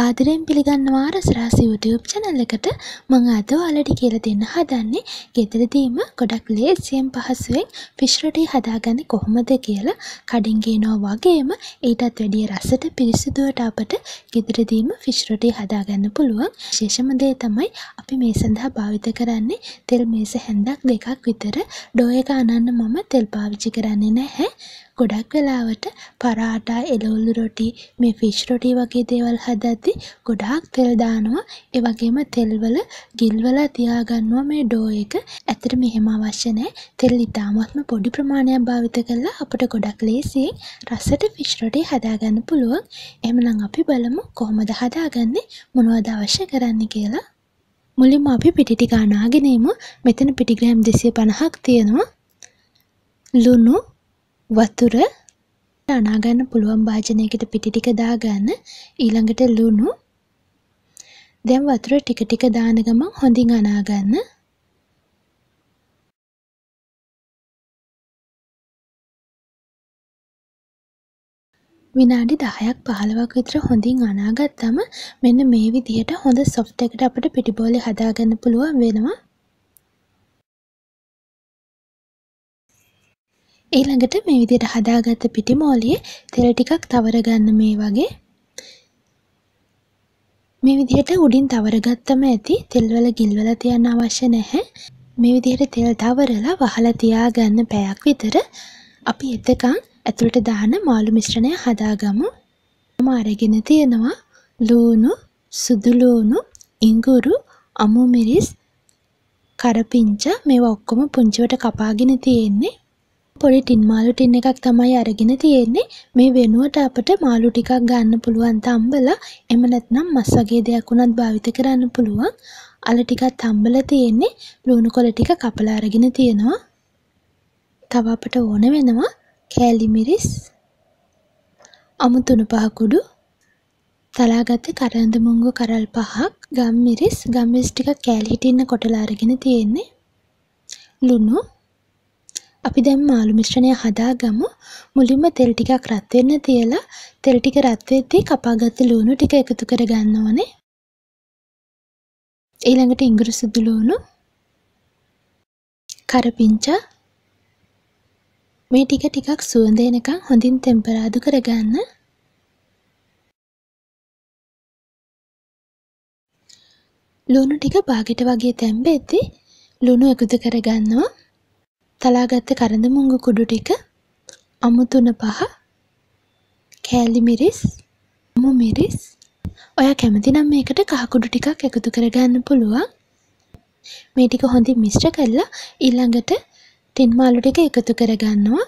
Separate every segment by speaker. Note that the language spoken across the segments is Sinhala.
Speaker 1: ආදරයෙන් පිළිගන්නවා රසරාස YouTube channel එකට මම අද ඔයාලට කියලා දෙන්න හදන්නේ ගෙදරදීම ගොඩක් ලේසියෙන් පහසුවෙන් ෆිෂ් රොටි හදාගන්නේ කොහොමද කියලා කඩින් කියනවා වගේම ඊටත් වැඩිය රසට පිරිසිදුවට අපට ගෙදරදීම ෆිෂ් රොටි හදාගන්න පුළුවන්. විශේෂම දේ තමයි අපි මේ සඳහා භාවිත කරන්නේ තෙල් මේස හැන්දක් දෙකක් විතර. ඩෝ එක අනන්න මම තෙල් පාවිච්චි කරන්නේ නැහැ. ගොඩක් වෙලාවට පරාටා එළවලු රොටි මේ ෆිෂ් රොටි වගේ දේවල් හදද්දි ගොඩාක් තෙල් දානවා ඒ වගේම තෙල්වල ගිල්වලා තියාගන්නවා මේ ඩෝ එක ඇත්තට මෙහෙම අවශ්‍ය නැහැ තෙල් ඉතාමත්ම පොඩි ප්‍රමාණයක් භාවිත කරලා අපට ගොඩක් ලේසියෙන් රසට ෆිෂ් රොටි හදාගන්න පුළුවන් එහෙමනම් අපි බලමු කොහොමද හදාගන්නේ මොනවද අවශ්‍ය කරන්න කියලා මුලින්ම අපි පිටි ටික අනාගෙනේම මෙතන පිටිග්‍රෑම් 250ක් තියෙනවා ලුණු වතුර අනාගන්න පුළුවන් භාජනයකට පිටි ටික දාගන්න ඊළඟට ලුණු දැන් වතුර ටික ටික දාන ගමන් හොඳින් අනාගන්න විනාඩි 10ක් 15ක් විතර හොඳින් අනාගත්තම මෙන්න මේ විදිහට හොඳ සොෆ්ට් එකට අපිට පිටිබෝලේ හදාගන්න පුළුවන් වෙනවා ඊළඟට මේ විදියට හදාගත්ත පිටිමෝලියේ තෙල් ටිකක් තවර ගන්න මේ වගේ. මේ විදියට උඩින් තවර ගත්තම ඇති තෙල් වල ගිල් වල තියන්න අවශ්‍ය නැහැ. මේ විදියට තෙල් තවරලා වහලා තියාගන්න පැයක් විතර අපි එතකන් ඇතුළට දාන මාළු මිශ්‍රණය හදාගමු. මම අරගෙන තියෙනවා ලූණු, සුදු ලූණු, ඉඟුරු, අමු මිරිස්, කරපිංචා මේවා ඔක්කොම පුංචිවට කපාගෙන තියෙන්නේ. පොඩි ටින් මාළු ටින් එකක් තමයි අරගෙන තියෙන්නේ. මේ වෙනුවට අපිට මාළු ටිකක් ගන්න පුළුවන් තම්බලා එහෙම නැත්නම් මස් වගේ දෙයක් උනත් භාවිත කරන්න පුළුවන්. අල ටිකක් තම්බලා තියෙන්නේ. ලුණු කොළ ටික කපලා අරගෙන තියෙනවා. තව අපිට ඕන වෙනවා කෑලි මිරිස්, අමු තුන පහ කුඩු, තලාගත්ත කරඳ මුංගු කරල් පහක්, ගම් මිරිස්, ගම් මිරිස් ටික කෑලි හිටින්න කොටලා අරගෙන තියෙන්නේ. ලුණු අපි දැන් මාළු මිශ්‍රණය හදාගමු. මුලින්ම තෙල් ටිකක් රත් වෙන්න තියලා තෙල් ටික රත් වෙද්දී කපාගත්ත ලූණු ටික එකතු කරගන්න ඕනේ. ඊළඟට ඉඟුරු සුදු ලූණු, කරපිංචා මේ ටික ටිකක් සුවඳ එනකන් හොඳින් තෙම්පරාදු කරගන්න. ලුණු ටික බාගෙට වගේ තැම්බෙද්දී ලුණු එකතු කරගන්නවා. තලාගත්ත කරඳ මුංගු කුඩු ටික අමුතුන පහ කෑලි මිරිස් මු මිරිස් ඔය කැමතිනම් මේකට කහකුඩු ටිකක් එකතු කරගන්න පුළුවන් මේ ටික හොඳින් මිශ්‍ර කරලා ඊළඟට තින් මාළු ටික එකතු කරගන්නවා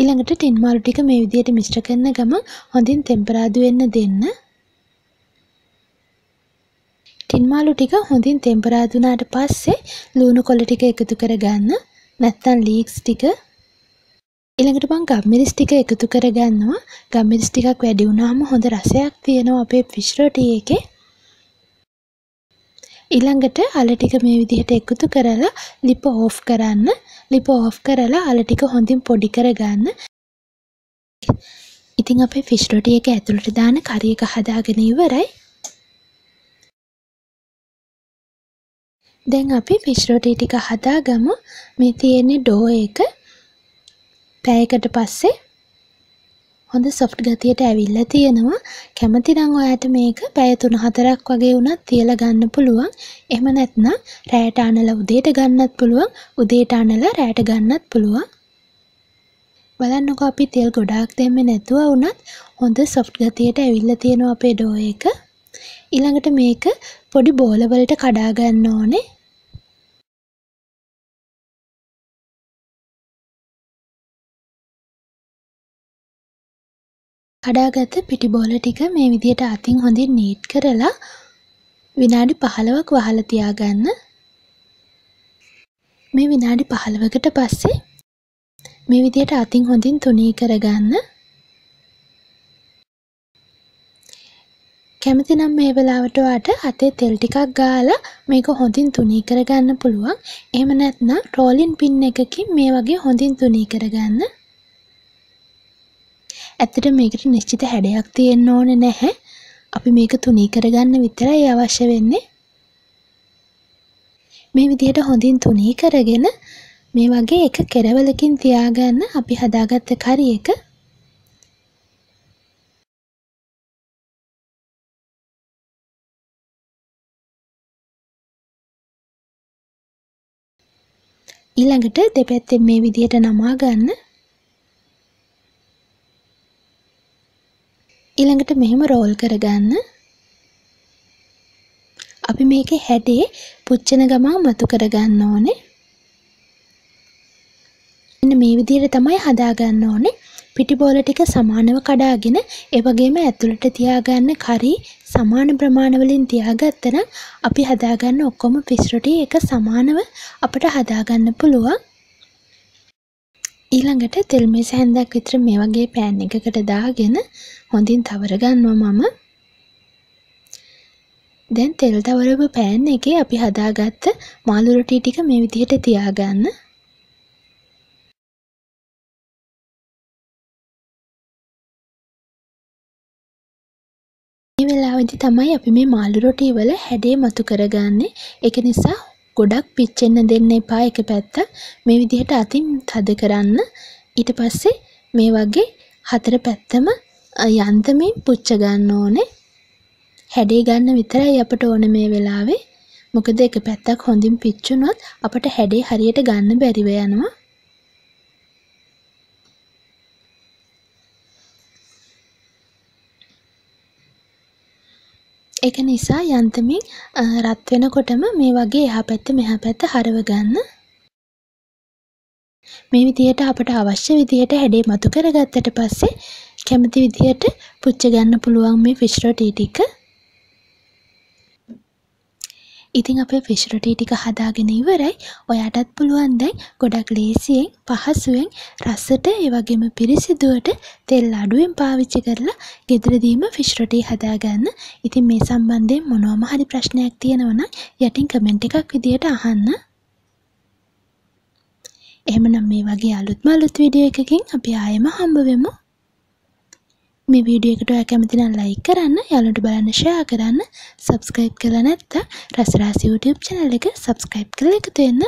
Speaker 1: ඊළඟට තින් මාළු ටික මේ විදිහට මිශ්‍ර කරන ගමන් හොඳින් තෙම්පරාදු වෙන්න දෙන්න ටින්මාලු ටික හොඳින් තෙම්පරාදු වුණාට පස්සේ ලුණු කොළ ටික එකතු කරගන්න. නැත්තම් ලීක්ස් ටික ඊළඟට මම ගම්මිරිස් ටික එකතු කරගන්නවා. ගම්මිරිස් ටිකක් වැඩි වුණාම හොඳ රසයක් තියෙනවා අපේ ෆිෂ් රොටි එකේ. ඊළඟට අල ටික මේ විදිහට එකතු කරලා ලිප ඕෆ් කරන්න. ලිප ඕෆ් කරලා අල ටික හොඳින් පොඩි කරගන්න. ඉතින් අපේ ෆිෂ් රොටි එක ඇතුළට දාන කරි එක හදාගෙන ඉවරයි. දැන් අපි ෆිෂ් රොටී ටික හදාගමු. මේ තියෙන්නේ ඩෝ එක. පැයකට පස්සේ හොඳ සොෆ්ට් ගතියට ඇවිල්ලා තියෙනවා. කැමති නම් ඔයාට මේක පැය 3-4ක් වගේ වුණත් තියලා ගන්න පුළුවන්. එහෙම නැත්නම් රැයට අනලා උදේට ගන්නත් පුළුවන්. උදේට අනලා රැයට ගන්නත් පුළුවන්. බලන්නකෝ අපි තෙල් ගොඩාක් දෙන්නේ නැතුව වුණත් හොඳ සොෆ්ට් ගතියට ඇවිල්ලා තියෙනවා අපේ ඩෝ එක. ඊළඟට මේක පොඩි බෝල වලට කඩා ගන්න ඕනේ. කඩාගත්ත පිටි බෝල ටික මේ විදිහට අතින් හොඳින් නීට් කරලා විනාඩි 15ක් වහලා තියාගන්න. මේ විනාඩි 15කට පස්සේ මේ විදිහට අතින් හොඳින් තුනී කරගන්න. කැමති නම් මේ වෙලාවට ඔයාට අතේ තෙල් ටිකක් ගාලා මේක හොඳින් තුනී කරගන්න පුළුවන්. එහෙම නැත්නම් රෝලින් පින් එකකින් මේ වගේ හොඳින් තුනී කරගන්න. ඇත්තට මේකට නිශ්චිත හැඩයක් තියෙන්න ඕනේ නැහැ. අපි මේක තුනී කරගන්න විතරයි අවශ්‍ය වෙන්නේ. මේ විදිහට හොඳින් තුනී කරගෙන මේ වගේ එක කෙරවලකින් තියාගන්න අපි හදාගත්ත කරි එක ඊළඟට දෙපැත්තෙන් මේ විදිහට නමා ගන්න. ඊළඟට මෙහෙම රෝල් කරගන්න. අපි මේකේ හැඩේ පුච්චන ගමන් මතු කරගන්න ඕනේ. මෙන්න මේ විදිහට තමයි හදාගන්න ඕනේ. පිටිබෝල ටික සමානව කඩාගෙන ඒ වගේම ඇතුළට තියාගන්න කරි සමාන ප්‍රමාණවලින් තියාගත්තනම් අපි හදාගන්න ඔක්කොම පිස් රොටි එක සමානව අපිට හදාගන්න පුළුවන්. ඊළඟට තෙල් මේස හැන්දක් විතර මේ වගේ පෑන් එකකට දාගෙන හොඳින් තවර ගන්නවා මම. දැන් තෙල් තවරපු පෑන් එකේ අපි හදාගත්ත මාළු රොටි ටික මේ විදිහට තියාගන්න. වෙලාවේදී තමයි අපි මේ මාළු රොටි වල හැඩේ මතු කරගන්නේ. ඒක නිසා ගොඩක් පිච්චෙන්න දෙන්න එපා එක පැත්තක්. මේ විදිහට අතින් තද කරන්න. ඊට පස්සේ මේ වගේ හතර පැත්තම යන්තමින් පුච්ච ගන්න ඕනේ. හැඩේ ගන්න විතරයි අපට ඕන මේ වෙලාවේ. මොකද එක පැත්තක් හොඳින් පිච්චුනොත් අපට හැඩේ හරියට ගන්න බැරිව යනවා. ඒක නිසා යන්තමින් රත් වෙනකොටම මේ වගේ එහා පැත්ත මෙහා පැත්ත හරව ගන්න. මේ විදිහට අපට අවශ්‍ය විදිහට හැඩේ මතු කරගත්තට පස්සේ කැමති විදිහට පුච්ච ගන්න පුළුවන් මේ ෆිෂ් රොටී ටික. ඉතින් අපේ ෆිෂ් රොටී ටික හදාගෙන ඉවරයි. ඔයාටත් පුළුවන් දැන් ගොඩක් ලේසියෙන් පහසුවෙන් රසට ඒ වගේම පිරිසිදුවට තෙල් අඩුවෙන් පාවිච්චි කරලා ගෙදරදීම ෆිෂ් රොටී හදාගන්න. ඉතින් මේ සම්බන්ධයෙන් මොනවම හරි ප්‍රශ්නයක් තියෙනවා නම් යටින් කමෙන්ට් එකක් විදියට අහන්න. එහෙමනම් මේ වගේ අලුත්ම අලුත් වීඩියෝ එකකින් අපි ආයෙම හම්බ වෙමු. මේ වීඩියෝ එකට ඔයා කැමති නම් ලයික් කරන්න, යාළුවන්ට බලන්න ෂෙයා කරන්න, subscribe කරලා නැත්නම් රසරාසි YouTube channel එක subscribe කරලා එකතු වෙන්න